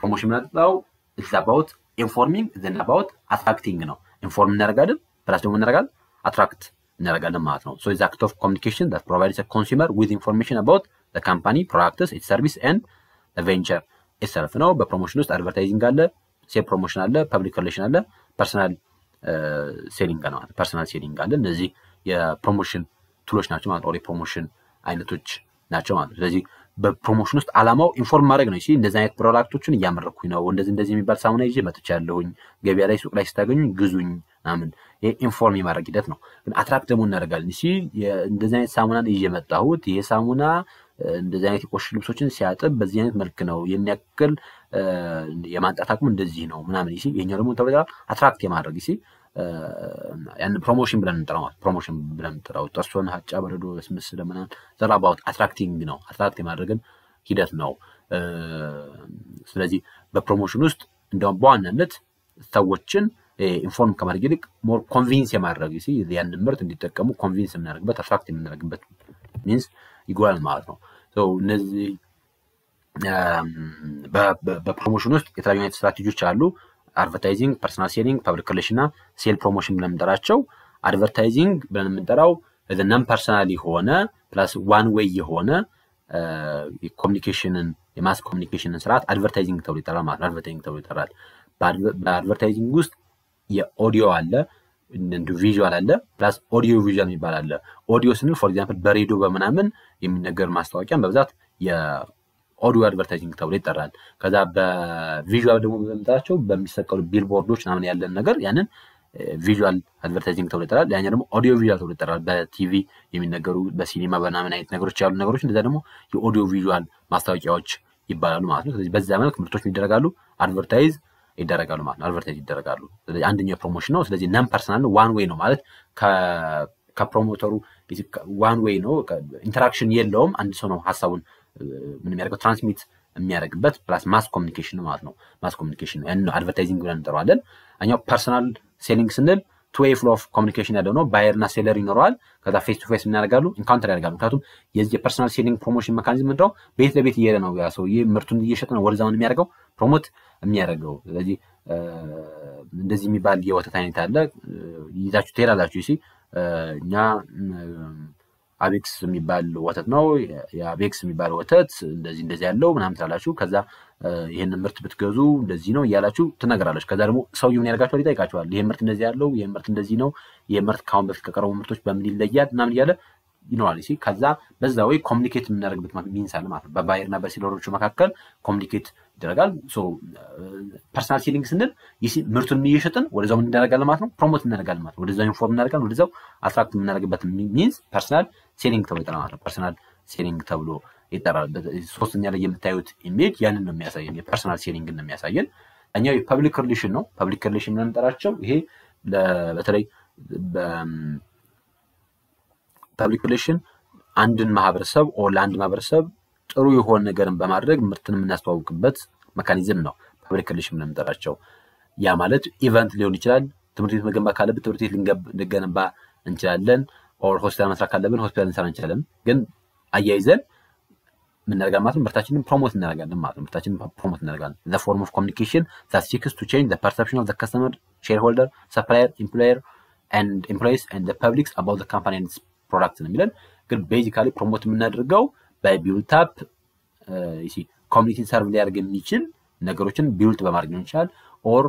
ፕሮሞሽን የምንጠራው ኢትስ አባውት ኢንፎርሚንግ ዘን አባውት አትራክቲንግ ነው። ኢንፎርም እናደርጋለን ፕላስ ደግሞ እናደርጋል አትራክት እናደርጋለን ማለት ነው። ሶ ኢዝ አክት ኦፍ ኮሚኒኬሽን ዛት ፕሮቫይድስ ኮንሱመር ዊዝ ኢንፎርሜሽን አባውት ካምፓኒ ፕሮዳክትስ ኢትስ ሰርቪስ ኤንድ ቬንቸር ኢትሰልፍ ነው። በፕሮሞሽን ውስጥ አድቨርታይዚንግ አለ፣ ሴል ፕሮሞሽን አለ፣ ፐብሊክ ሪሌሽን አለ፣ ፐርሰናል ሴሊንግ ማለት ፐርሰናል ሴሊንግ አለ። እነዚህ የፕሮሞሽን ቱሎች ናቸው ማለት ነው። የፕሮሞሽን አይነቶች ናቸው ማለት ነው። ስለዚህ በፕሮሞሽን ውስጥ አላማው ኢንፎርም ማድረግ ነው። እንደዚህ አይነት ፕሮዳክቶችን እያመረኩኝ ነው፣ እንደዚህ እንደዚህ የሚባል ሳሙና ይዤ መጥቻለሁኝ፣ ገበያ ላይ ሱቅ ላይ ስታገኙኝ ግዙኝ ምናምን፣ ይሄ ኢንፎርም የማድረግ ሂደት ነው። ግን አትራክት ደግሞ እናደርጋለን። እ እንደዚህ አይነት ሳሙናን ይዤ መጣሁት፣ ይሄ ሳሙና እንደዚህ አይነት የቆሽ ልብሶችን ሲያጥብ በዚህ አይነት መልክ ነው የሚያክል የማንጣት አቅሙ እንደዚህ ነው ምናምን፣ ይ የኛው ደግሞ ተብላ አትራክት የማድረግ ይሄ ያን ፕሮሞሽን ብለን እንጥረዋል ፕሮሞሽን ብለን እንጥረው ጥርሱን ሀጫ በረዶ ምስል ምናምን ዘራባውት አትራክቲንግ ነው አትራክት የማድረግን ሂደት ነው ስለዚህ በፕሮሞሽን ውስጥ እንደውም በዋናነት ሰዎችን ኢንፎርም ከማድረግ ይልቅ ሞር ኮንቪንስ የማድረግ ያን ምርት እንዲጠቀሙ ኮንቪንስ የምናደርግበት አትራክት የምናደርግበት ሚንስ ይጎላል ማለት ነው እነዚህ በፕሮሞሽን ውስጥ የተለያዩ አይነት ስትራቴጂዎች አሉ አድቨርታይዚንግ፣ ፐርሰናል ሴሊንግ፣ ፐብሊክ ሪሌሽን እና ሴል ፕሮሞሽን ብለን የምንጠራቸው አድቨርታይዚንግ ብለን የምንጠራው ነን ፐርሰናል የሆነ ፕላስ ዋን ዌይ የሆነ ኮሚኒኬሽንን የማስ ኮሚኒኬሽንን ስርዓት አድቨርታይዚንግ ተብሎ ይጠራል ማለት ነው። አድቨርታይዚንግ ተብሎ ይጠራል። በአድቨርታይዚንግ ውስጥ የኦዲዮ አለ እንዲሁ ቪዥዋል አለ ፕላስ ኦዲዮ ቪዥዋል የሚባል አለ። ኦዲዮ ስንል ፎር ኤግዛምፕል በሬዲዮ በምናምን የሚነገር ማስታወቂያን በብዛት ኦዲዮ አድቨርታይዚንግ ተብሎ ይጠራል። ከዛ በቪዥዋል ደግሞ በምታቸው በሚሰቀሉ ቢልቦርዶች ምናምን ያለን ነገር ያንን ቪዥዋል አድቨርታይዚንግ ተብሎ ይጠራል። ያኛ ደግሞ ኦዲዮ ቪዥዋል ተብሎ ይጠራል። በቲቪ የሚነገሩ በሲኒማ በምናምን አይነት ነገሮች ያሉ ነገሮች እንደዛ ደግሞ የኦዲዮ ቪዥዋል ማስታወቂያዎች ይባላሉ ማለት ነው። ስለዚህ በዛ መልክ ምርቶች ይደረጋሉ፣ አድቨርታይዝ ይደረጋሉ ማለት ነው። አድቨርታይዝ ይደረጋሉ። ስለዚህ አንደኛው ፕሮሞሽን ነው። ስለዚህ ነን ፐርሰናል ዋን ዌይ ነው ማለት ከፕሮሞተሩ ዋን ዌይ ነው፣ ኢንተራክሽን የለውም። አንድ ሰው ነው ሀሳቡን ምን የሚያደርገው ትራንስሚት የሚያደርግበት ፕላስ ማስ ኮሚኒኬሽን ማለት ነው። ማስ ኮሚኒኬሽን ነው። ያን አድቨርታይዚንግ ብለን እንጠራዋለን። እኛው ፐርሰናል ሴሊንግ ስንል ቱ ዌይ ፍሎ ኦፍ ኮሚኒኬሽን ያለው ነው። ባየር እና ሴለር ይኖረዋል። ከዛ ፌስ ቱ ፌስ እናደርጋሉ፣ ኢንካውንተር ያደርጋሉ። ምክንያቱም የዚህ የፐርሰናል ሴሊንግ ፕሮሞሽን ሜካኒዝም ምንድነው? ቤት ለቤት እየሄደ ነው ያ ሰው ይህ ምርቱን እየሸጠ ነው ወደዛውን የሚያደርገው ፕሮሞት የሚያደርገው። ስለዚህ እንደዚህ የሚባል የወተት አይነት አለ፣ ይዛችሁ ትሄዳላችሁ። እሺ እኛ አቤክስ የሚባል ወተት ነው፣ የአቤክስ የሚባል ወተት እንደዚህ እንደዚህ ያለው ምናምን ትላላችሁ። ከዛ ይህን ምርት ብትገዙ እንደዚህ ነው እያላችሁ ትነገራለች። ከዛ ደግሞ ሰውዬው ምን ያደርጋቸዋል? ይጠይቃቸዋል። ይህ ምርት እንደዚህ ያለው፣ ይህ ምርት እንደዚህ ነው፣ ይህ ምርት ከአሁን በፊት ከቀረቡ ምርቶች በምን ይለያል? ምናምን እያለ ይኖራል። ከዛ በዛ ወይ ኮሚኒኬት የምናደርግበት ሚንሳል ማለት ነው። በባየርና በሴለሮቹ መካከል ኮሚኒኬት ይደረጋል። ፐርሰናል ሴሊንግ ስንል ምርቱን እየሸጥን ወደዛው ምን እናደርጋለን ማለት ነው፣ ፕሮሞት እናደርጋለን ማለት ነው። ወደዛው ኢንፎርም እናደርጋለን፣ ወደዛው አትራክት የምናደርግበት ሚንስ ፐርሰናል ሴሊንግ ተብሎ ይጠራል ማለት ነው። ፐርሰናል ሴሊንግ ተብሎ ይጠራል። ሶስተኛ ላይ የምታዩት ኢሜጅ ያንን ነው የሚያሳየን፣ የፐርሰናል ሴሊንግ ነው የሚያሳየን። እኛው የፐብሊክ ሪሌሽን ነው። ፐብሊክ ሪሌሽን የምንጠራቸው ይሄ በተለይ ፐብሊክ ሪሌሽን አንድን ማህበረሰብ ኦር ለአንድ ማህበረሰብ ጥሩ የሆነ ነገርን በማድረግ ምርትን የምናስተዋውቅበት መካኒዝም ነው። ፐብሊክ ሪሌሽን የምንጠራቸው ያ ማለት ኢቨንት ሊሆን ይችላል። ትምህርት ቤት መገንባት ካለብን ትምህርት ቤት ልንገነባ እንችላለን። ኦር ሆስፒታል መስራት ካለብን ሆስፒታል ልንሰራ እንችላለን። ግን አያይዘን ምናደርጋል ማለት ነው። ምርታችንን ፕሮሞት እናደርጋለን ማለት ነው። ምርታችንን ፕሮሞት እናደርጋለን። ዘ ፎርም ኦፍ ኮሚኒኬሽን ዛት ሲክስ ቱ ቼንጅ ዘ ፐርሰፕሽን ኦፍ ዘ ከስተመር ሼርሆልደር ሰፕላየር ኢምፕሎየር ኤንድ ኢምፕሎይስ ኤንድ ዘ ፐብሊክስ አባውት ዘ ካምፓኒ ኤንድ ፕሮዳክት ነው የሚለን። ግን ቤዚካሊ ፕሮሞት የምናደርገው በቢውልታፕ ይሲ ኮሚኒቲን ሰርቭ ሊያደርግ የሚችል ነገሮችን ቢውልት በማድረግ ሊሆን ይችላል ኦር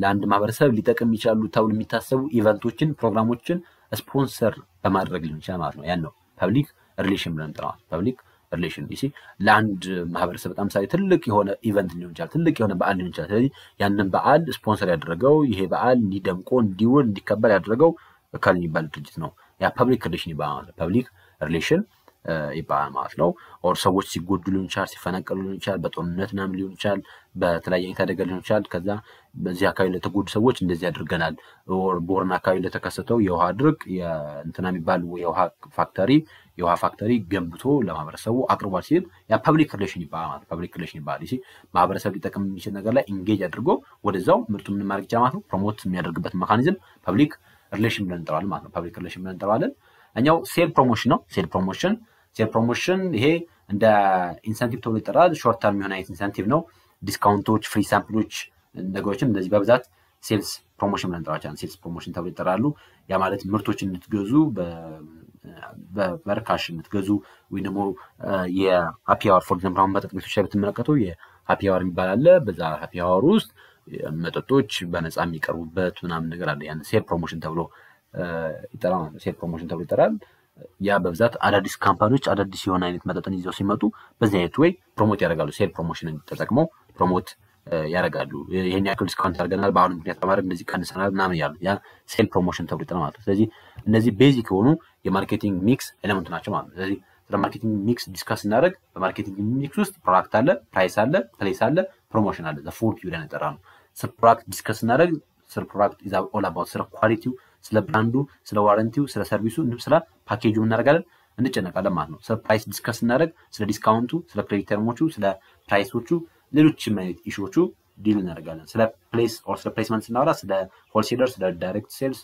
ለአንድ ማህበረሰብ ሊጠቅም ይችላሉ ተብሎ የሚታሰቡ ኢቨንቶችን፣ ፕሮግራሞችን ስፖንሰር በማድረግ ሊሆን ይችላል ማለት ነው። ያን ነው ፐብሊክ ሪሌሽን ብለን ጥረዋል። ፐብሊክ ሪሌሽን ሲ ለአንድ ማህበረሰብ በጣም ምሳሌ ትልቅ የሆነ ኢቨንት ሊሆን ይችላል፣ ትልቅ የሆነ በዓል ሊሆን ይችላል። ስለዚህ ያንን በዓል ስፖንሰር ያደረገው ይሄ በዓል እንዲደምቆ እንዲውል እንዲከበር ያደረገው እካል የሚባል ድርጅት ነው። ያ ፐብሊክ ሪሌሽን ይባላል። ፐብሊክ ሪሌሽን ይባላል ማለት ነው። ኦር ሰዎች ሲጎዱ ሊሆን ይችላል፣ ሲፈናቀሉ ሊሆን ይችላል፣ በጦርነት ምናምን ሊሆን ይችላል፣ በተለያየ አይነት አደጋ ሊሆን ይችላል። ከዛ በዚህ አካባቢ ለተጎዱ ሰዎች እንደዚህ አድርገናል። ቦረና አካባቢ ለተከሰተው የውሃ ድርቅ እንትና የሚባል የውሃ ፋክተሪ የውሃ ፋክተሪ ገንብቶ ለማህበረሰቡ አቅርቧል ሲል ያ ፐብሊክ ሪሌሽን ይባላል ማለት ፐብሊክ ሪሌሽን ይባላል። ይ ማህበረሰብ ሊጠቅም የሚችል ነገር ላይ ኢንጌጅ አድርጎ ወደዛው ምርቱ የምንማርጫ ማለት ነው ፕሮሞት የሚያደርግበት መካኒዝም ፐብሊክ ሪሌሽን ብለን እንጠራለን ማለት ነው። ፐብሊክ ሪሌሽን ብለን እንጠራለን። እኛው ሴል ፕሮሞሽን ነው። ሴል ፕሮሞሽን ፕሮሞሽን ይሄ እንደ ኢንሰንቲቭ ተብሎ ይጠራል። ሾርት ተርም የሆነ አይነት ኢንሰንቲቭ ነው። ዲስካውንቶች፣ ፍሪ ሳምፕሎች ነገሮችም እንደዚህ በብዛት ሴልስ ፕሮሞሽን ብለን እንጠራቸዋለን። ሴልስ ፕሮሞሽን ተብሎ ይጠራሉ። ያ ማለት ምርቶች እንድትገዙ በርካሽ እንድትገዙ ወይም ደግሞ የሀፒ አወር ፎር ግዛምፕል አሁን መጠጥ ቤቶች ላይ ብትመለከተው የሀፒ አወር የሚባል አለ። በዛ ሀፒ አወር ውስጥ መጠጦች በነፃ የሚቀርቡበት ምናምን ነገር አለ። ያን ሴል ፕሮሞሽን ተብሎ ይጠራል ሴል ፕሮሞሽን ተብሎ ይጠራል። ያ በብዛት አዳዲስ ካምፓኒዎች አዳዲስ የሆነ አይነት መጠጥን ይዘው ሲመጡ በዚህ አይነት ወይ ፕሮሞት ያደርጋሉ። ሴል ፕሮሞሽንን ተጠቅመው ፕሮሞት ያደርጋሉ። ይህን ያክል ዲስካውንት ያደርገናል፣ በአሁኑ ምክንያት በማድረግ እንደዚህ ቀንሰናል ምናምን ያሉ ያ ሴል ፕሮሞሽን ተብሎ ይጠራል ማለት ነው። ስለዚህ እነዚህ ቤዚክ የሆኑ የማርኬቲንግ ሚክስ ኤሌመንት ናቸው ማለት ነው። ስለዚህ ስለ ማርኬቲንግ ሚክስ ዲስካስ ስናደርግ በማርኬቲንግ ሚክስ ውስጥ ፕሮዳክት አለ፣ ፕራይስ አለ፣ ፕሌስ አለ፣ ፕሮሞሽን አለ። ፎር ብለን የጠራ ነው። ስለ ፕሮዳክት ዲስካስ ስናደርግ ስለ ፕሮዳክት ኢዝ ኦል አባውት ስለ ኳሊቲው ስለ ብራንዱ፣ ስለ ዋረንቲው፣ ስለ ሰርቪሱ እንዲሁም ስለ ፓኬጁ እናደርጋለን እንጨነቃለን ማለት ነው። ስለ ፕራይስ ዲስከስ እናደርግ፣ ስለ ዲስካውንቱ፣ ስለ ክሬዲት ተርሞቹ፣ ስለ ፕራይሶቹ፣ ሌሎች አይነት ኢሹዎቹ ዲል እናደርጋለን። ስለ ፕሌስ ኦር ስለ ፕሌስመንት ስናወራ ስለ ሆልሴለር፣ ስለ ዳይሬክት ሴልስ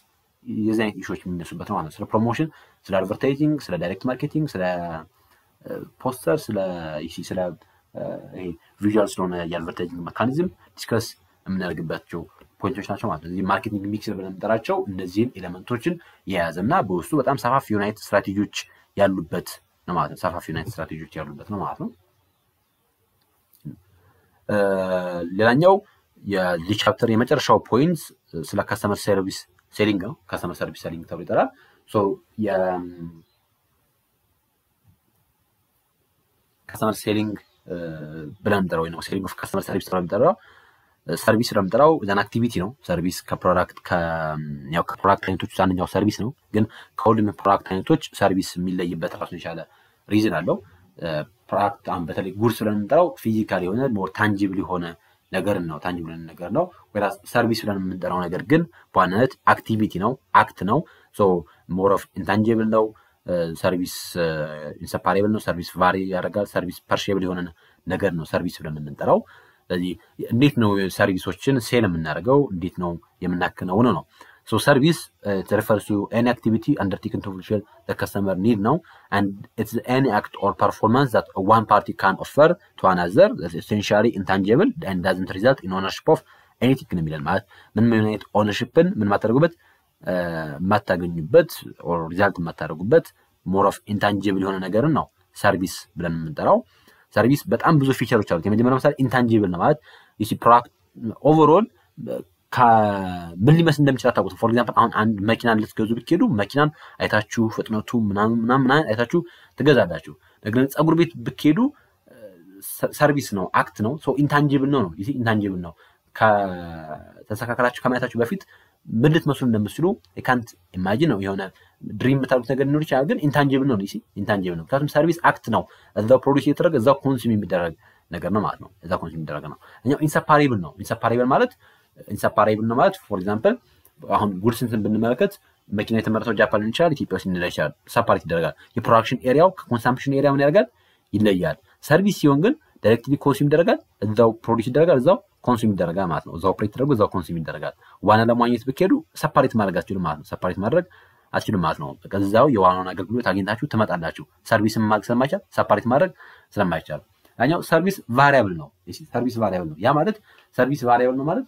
የዚህ አይነት ኢሹዎች የሚነሱበት ማለት ነው። ስለ ፕሮሞሽን፣ ስለ አድቨርታይዚንግ፣ ስለ ዳይሬክት ማርኬቲንግ፣ ስለ ፖስተር፣ ስለ ስለ ቪዥዋል ስለሆነ የአድቨርታይዚንግ መካኒዝም ዲስከስ የምናደርግባቸው ፖይንቶች ናቸው ማለት ነው። እዚህ ማርኬቲንግ ሚክስ ብለምንጠራቸው እነዚህን ኤሌመንቶችን የያዘ እና በውስጡ በጣም ሰፋፊ ዩናይት ስትራቴጂዎች ያሉበት ነው ማለት ነው። ሰፋፊ ዩናይት ስትራቴጂዎች ያሉበት ነው ማለት ነው። ሌላኛው የዚህ ቻፕተር የመጨረሻው ፖይንት ስለ ከስተመር ሰርቪስ ሴሊንግ ነው። ከስተመር ሰርቪስ ሴሊንግ ተብሎ ይጠራል። ከስተመር ሴሊንግ ብለን ጠራው ወይ ሴሊንግ ኦፍ ከስተመር ሰርቪስ ተብሎ ጠራው ሰርቪስ ነው የምጠራው ዘን አክቲቪቲ ነው ሰርቪስ ከፕሮዳክት አይነቶች ውስጥ አንደኛው ሰርቪስ ነው ግን ከሁሉም የፕሮዳክት አይነቶች ሰርቪስ የሚለይበት ራሱን የቻለ ሪዝን አለው ፕሮዳክት አሁን በተለይ ጉድስ ብለን የምንጠራው ፊዚካል የሆነ ሞር ታንጅብል የሆነ ነገር ነው ታንጅብል የሆነ ነገር ነው ወይራስ ሰርቪስ ብለን የምንጠራው ነገር ግን በዋናነት አክቲቪቲ ነው አክት ነው ሶ ሞር ኦፍ ኢንታንጅብል ነው ሰርቪስ ኢንሰፓሬብል ነው ሰርቪስ ቫሪ ያደርጋል ሰርቪስ ፐርሽብል የሆነ ነገር ነው ሰርቪስ ብለን የምንጠራው ስለዚህ እንዴት ነው ሰርቪሶችን ሴል የምናደርገው እንዴት ነው የምናከናውን ነው ሰርቪስ ተሪፈርሱ ኤኒ አክቲቪቲ አንደርቲክን ቱ ፉልፊል ለከስተመር ኒድ ነው ን ኢትስ ኦር ፐርፎርማንስ ዛት ዋን ፓርቲ ካን ኦፈር ቱ አናዘር ኢንታንጀብል ዳዝንት ሪዛልት ኢን ኦፍ ኤኒቲንግ ነው የሚለን ማለት ምን ምን ኦነርሽፕን ምን ማታደርጉበት የማታገኙበት ሪዛልት የማታደርጉበት ሞር ኦፍ ኢንታንጀብል የሆነ ነገርን ነው ሰርቪስ ብለን የምንጠራው ሰርቪስ በጣም ብዙ ፊቸሮች አሉት። የመጀመሪያው ምሳሌ ኢንታንጂብል ነው ማለት ኦቨርኦል ምን ሊመስል እንደሚችል አታውቁት። ፎር ኤግዛምፕል አሁን አንድ መኪናን ልትገዙ ብትሄዱ መኪናን አይታችሁ ፍጥነቱ ምናምን ምናምን አይታችሁ ትገዛላችሁ። ነገር ፀጉር ቤት ብትሄዱ ሰርቪስ ነው፣ አክት ነው፣ ኢንታንጂብል ነው ነው ኢንታንጂብል ነው። ከተስተካከላችሁ ከማየታችሁ በፊት ምን ልትመስሉ እንደምስሉ ካንት ኢማጂን ነው የሆነ ድሪም የምታደርጉት ነገር ሊኖር ይችላል፣ ግን ኢንታንጅብል ነው። ሲ ኢንታንጅብል ነው። ምክንያቱም ሰርቪስ አክት ነው፣ እዛው ፕሮዲስ እየተደረገ እዛው ኮንሱም የሚደረግ ነገር ነው ማለት ነው። እዛ ኮንሱም የሚደረግ ነው። እኛው ኢንሰፓሬብል ነው። ኢንሰፓሬብል ማለት ኢንሰፓሬብል ነው ማለት ፎር ኤግዛምፕል አሁን ጉድስንስን ብንመለከት መኪና የተመረተው ጃፓን ሊሆን ይችላል፣ ኢትዮጵያ ውስጥ ሊነዳ ይችላል። ሰፓሬት ይደረጋል። የፕሮዳክሽን ኤሪያው ከኮንሳምፕሽን ኤሪያ ምን ያደርጋል? ይለያል። ሰርቪስ ሲሆን ግን ዳይሬክትሊ ኮንሱም ይደረጋል፣ እዛው ፕሮዲስ ይደረጋል፣ እዛው ኮንሱም ይደረጋል ማለት ነው። እዛው ኦፕሬት ተደርጎ እዛው ኮንሱም ይደረጋል። ዋና ለማግኘት ብትሄዱ ሰፓሬት ማድረግ አትችሉ ማለት ነው። ሰፓሬት ማድረግ አትችልም ማለት ነው። ከዛው የዋናውን አገልግሎት አግኝታችሁ ትመጣላችሁ። ሰርቪስን ማድረግ ስለማይቻል ሰፓሬት ማድረግ ስለማይቻል ያኛው ሰርቪስ ቫሪያብል ነው። ሰርቪስ ቫሪያብል ነው። ያ ማለት ሰርቪስ ቫሪያብል ነው ማለት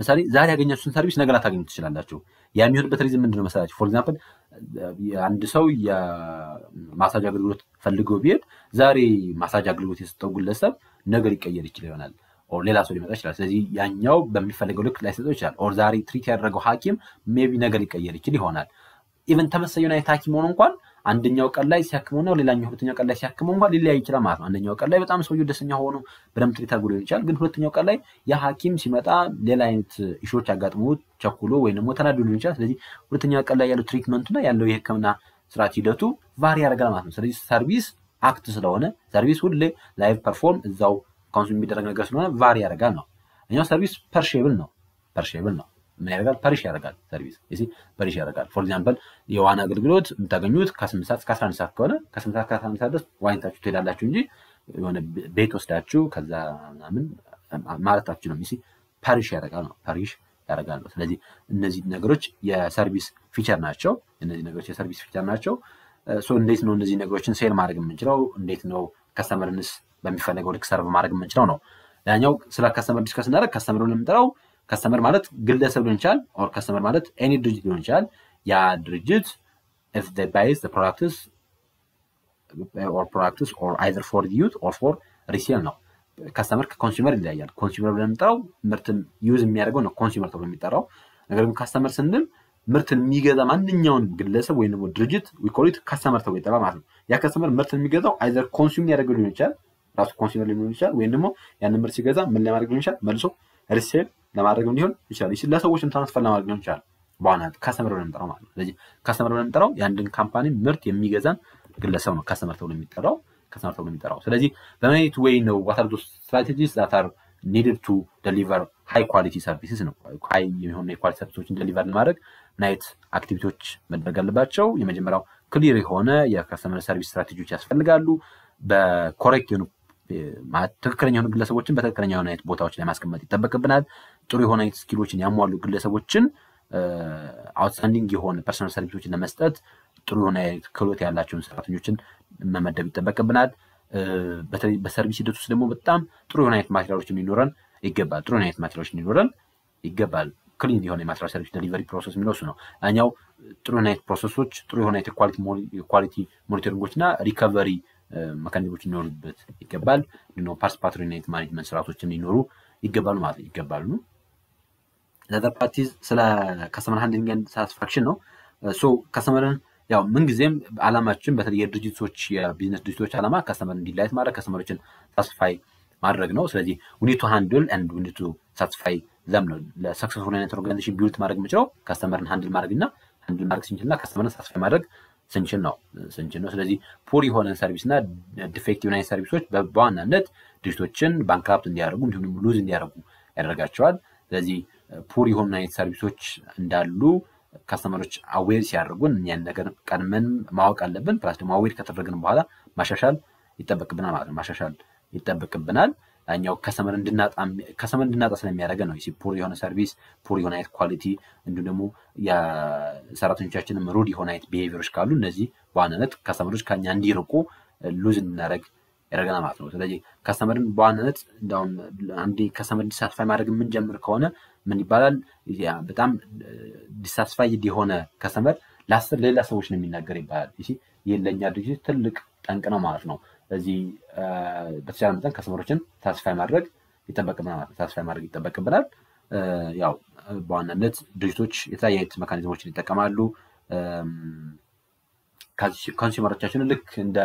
ምሳሌ ዛሬ ያገኛችሁትን ሰርቪስ ነገ ላታገኙ ትችላላችሁ። የሚሆንበት ሪዝን ምንድን ነው መሰላችሁ? ፎር ኤግዛምፕል አንድ ሰው የማሳጅ አገልግሎት ፈልገው ቢሄድ ዛሬ ማሳጅ አገልግሎት የሰጠው ግለሰብ ነገር ይቀየር ይችል ይሆናል። ሌላ ሰው ሊመጣ ይችላል። ስለዚህ ያኛው በሚፈለገው ልክ ላይሰጠው ይችላል። ኦር ዛሬ ትሪት ያደረገው ሐኪም ሜቢ ነገር ሊቀየር ይችል ይሆናል። ኢቨን ተመሳሳይ አይነት ሐኪም ሆኖ እንኳን አንደኛው ቀን ላይ ሲያክመው ነው ሌላኛው ሁለተኛው ቀን ላይ ሲያክመው እንኳን ሊለያይ ይችላል ማለት ነው። አንደኛው ቀን ላይ በጣም ሰውየው ደስተኛ ሆኖ በደምብ ትሪት አድርጎ ሊሆን ይችላል። ግን ሁለተኛው ቀን ላይ ያ ሐኪም ሲመጣ ሌላ አይነት ኢሾች አጋጥሞት ቸኩሎ ወይም ደግሞ ተናዶ ሊሆን ይችላል። ስለዚህ ሁለተኛው ቀን ላይ ያለው ትሪትመንቱና ያለው የህክምና ስርዓት ሂደቱ ቫሪ ያደርጋል ማለት ነው። ስለዚህ ሰርቪስ አክት ስለሆነ ሰርቪስ ሁሌ ላይቭ ፐርፎርም እዛው ኮንሱም የሚደረግ ነገር ስለሆነ ቫሪ ያደርጋል ነው። እኛው ሰርቪስ ፐርሼብል ነው። ፐርሼብል ነው። ምን ያደርጋል? ፐሪሽ ያደርጋል። ሰርቪስ ፐሪሽ ያደርጋል። ፎር ኤግዛምፕል የዋና አገልግሎት የምታገኙት ከስምንት ሰዓት እስከ አስራ አንድ ሰዓት ከሆነ ከስምንት ሰዓት እስከ አስራ አንድ ሰዓት ድረስ ዋኝታችሁ ትሄዳላችሁ እንጂ የሆነ ቤት ወስዳችሁ ከዛ ምናምን ማለት ነው። ሲ ፐሪሽ ያደርጋል ነው። ፐሪሽ ያደርጋል ነው። ስለዚህ እነዚህ ነገሮች የሰርቪስ ፊቸር ናቸው። እነዚህ ነገሮች የሰርቪስ ፊቸር ናቸው። እንዴት ነው እነዚህ ነገሮችን ሴል ማድረግ የምንችለው? እንዴት ነው ከስተመርንስ በሚፈለገው ልክ ሰርቭ ማድረግ የምንችለው ነው። ያኛው ስለ ከስተመር ዲስከስ ስናደረግ ከስተመር ብለን የምንጠራው ከስተመር ማለት ግለሰብ ሊሆን ይችላል። ኦር ከስተመር ማለት ኤኒ ድርጅት ሊሆን ይችላል። ያ ድርጅት ኢፍ ዘ ባይስ ዘ ፕሮዳክትስ ኦር ፕሮዳክትስ ኦር አይዘር ፎር ዩዝ ኦር ፎር ሪሴል ነው። ከስተመር ከኮንሱመር ይለያያል። ኮንሱመር ብለን የምንጠራው ምርትን ዩዝ የሚያደርገው ነው ኮንሱመር ተብሎ የሚጠራው። ነገር ግን ከስተመር ስንል ምርትን የሚገዛ ማንኛውን ግለሰብ ወይም ደግሞ ድርጅት ዊኮሊት ከስተመር ተብሎ ይጠራ ማለት ነው። ያ ከስተመር ምርትን የሚገዛው አይዘር ኮንሱም ያደርገው ሊሆን ይችላል ራሱ ኮንሱመር ሊሆን ይችላል፣ ወይም ደግሞ ያንን ምርት ሲገዛ ምን ለማድረግ ሊሆን ይችላል መልሶ ሪሴል ለማድረግ ሊሆን ይችላል። ለሰዎችም ትራንስፈር ለማድረግ ሊሆን ይችላል። በዋናነት ከስተመር ብለን የምንጠራው ማለት ነው። ስለዚህ ከስተመር ብለን የምንጠራው የአንድን ካምፓኒ ምርት የሚገዛን ግለሰብ ነው ከስተመር ተብሎ የሚጠራው ከስተመር ተብሎ የሚጠራው። ስለዚህ በምን አይነት ወይ ነው ዋታር ዶስ ስትራቴጂስ ዛት ኒድድ ቱ ደሊቨር ሃይ ኳሊቲ ሰርቪስስ ነው። ሃይ የሆነ የኳሊቲ ሰርቪሶችን ደሊቨር ለማድረግ ምን አይነት አክቲቪቲዎች መደረግ አለባቸው? የመጀመሪያው ክሊር የሆነ የከስተመር ሰርቪስ ስትራቴጂዎች ያስፈልጋሉ። በኮሬክት የሆኑ ትክክለኛ የሆኑ ግለሰቦችን በትክክለኛ የሆነ አይነት ቦታዎች ላይ ማስቀመጥ ይጠበቅብናል። ጥሩ የሆነ አይነት ስኪሎችን ያሟሉ ግለሰቦችን አውትስታንዲንግ የሆነ ፐርሰናል ሰርቪሶችን ለመስጠት ጥሩ የሆነ ክህሎት ያላቸውን ሰራተኞችን መመደብ ይጠበቅብናል። በተለይ በሰርቪስ ሂደት ውስጥ ደግሞ በጣም ጥሩ የሆነ አይነት ማቴሪያሎች ሊኖረን ይገባል። ጥሩ የሆነ አይነት ማቴሪያሎች ሊኖረን ይገባል። ክሊን የሆነ የማቴሪያል ሰርቪስ ደሊቨሪ ፕሮሰስ የሚለው እሱ ነው። ያኛው ጥሩ የሆነ አይነት ፕሮሰሶች፣ ጥሩ የሆነ አይነት ኳሊቲ ሞኒተሪንጎች እና ሪከቨሪ መካኒቦች ሊኖሩበት ይገባል። ድኖ ፓርስ ፓትሪኔት ማኔጅመንት ስርዓቶችም ሊኖሩ ይገባሉ ማለት ይገባሉ ነው። ዘር ፓርቲዝ ስለ ከስተመር ሃንድሊንግ ኤንድ ሳትስፋክሽን ነው። ሶ ከስተመርን ያው ምንጊዜም አላማችን በተለይ የድርጅቶች የቢዝነስ ድርጅቶች አላማ ከስተመር እንዲላይት ማድረግ ከስተመሮችን ሳስፋይ ማድረግ ነው። ስለዚህ ዊኒቱ ሃንድል ኤንድ ዊኒቱ ሳትስፋይ ዘም ነው። ለሰክሰስፉል አይነት ኦርጋናይዜሽን ቢውልት ማድረግ የምችለው ከስተመርን ሃንድል ማድረግ እና ሃንድል ማድረግ ስንችልና ከስተመርን ሳትስፋይ ማድረግ ስንችል ነው ስንችል ነው። ስለዚህ ፑር የሆነ ሰርቪስ እና ዲፌክቲቭ ናይን ሰርቪሶች በዋናነት ድርጅቶችን ባንክራፕት እንዲያደርጉ እንዲሁም ደግሞ ሉዝ እንዲያደርጉ ያደርጋቸዋል። ስለዚህ ፑር የሆኑ ናይን ሰርቪሶች እንዳሉ ከስተመሮች አዌር ሲያደርጉን እኛን ነገር ቀድመን ማወቅ አለብን። ፕላስ ደግሞ አዌር ከተደረግን በኋላ ማሻሻል ይጠበቅብናል ማለት ነው። ማሻሻል ይጠበቅብናል። ያኛው ከስተመር እንድናጣ ስለሚያደረገ ነው። ፑር የሆነ ሰርቪስ፣ ፑር የሆነ አይነት ኳሊቲ እንዲሁም ደግሞ የሰራተኞቻችንም ሩድ የሆነ አይነት ቢሄቪሮች ካሉ እነዚህ በዋናነት ከሰመሮች ከኛ እንዲርቁ ሉዝ እንድናደረግ ያደረገና ማለት ነው። ስለዚህ ከስተመርን በዋናነት እንዲሁም አንዴ ከስተመር ዲሳስፋይ ማድረግ የምንጀምር ከሆነ ምን ይባላል? በጣም ዲሳስፋይድ የሆነ ከስተመር ለአስር ሌላ ሰዎች ነው የሚናገር ይባላል። ይህ ለእኛ ድርጅት ትልቅ ጠንቅ ነው ማለት ነው። ስለዚህ በተቻለ መጠን ከስተመሮችን ሳስፋይ ማድረግ ይጠበቅብናል ማለት ማድረግ ይጠበቅብናል። ያው በዋናነት ድርጅቶች የተለያየ አይነት መካኒዝሞችን ይጠቀማሉ። ኮንሱመሮቻችንን ልክ እንደ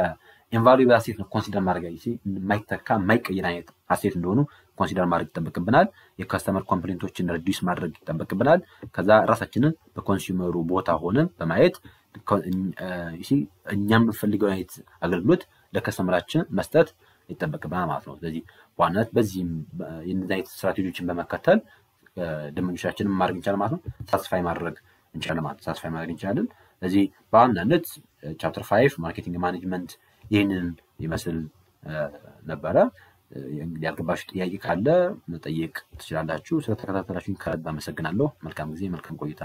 ኢንቫሉብል አሴት ነው ኮንሲደር ማድረግ የማይተካ የማይቀይር አይነት አሴት እንደሆኑ ኮንሲደር ማድረግ ይጠበቅብናል። የከስተመር ኮምፕሌንቶችን ሪዲስ ማድረግ ይጠበቅብናል። ከዛ ራሳችንን በኮንሱመሩ ቦታ ሆነን በማየት እኛ የምንፈልገው አይነት አገልግሎት ለከስተመራችን መስጠት ይጠበቅብናል ማለት ነው። ስለዚህ በዋናነት በዚህም የነዚህ አይነት ስትራቴጂዎችን በመከተል ደንበኞቻችንን ማድረግ እንችላለን ማለት ነው። ሳስፋይ ማድረግ እንችላለን ማለት ነው። ሳስፋይ ማድረግ እንችላለን። ስለዚህ በዋናነት ቻፕተር ፋይቭ ማርኬቲንግ ማኔጅመንት ይህንን ይመስል ነበረ። ያልገባችሁ ጥያቄ ካለ መጠየቅ ትችላላችሁ። ስለተከታተላችሁ ከልብ አመሰግናለሁ። መልካም ጊዜ፣ መልካም ቆይታ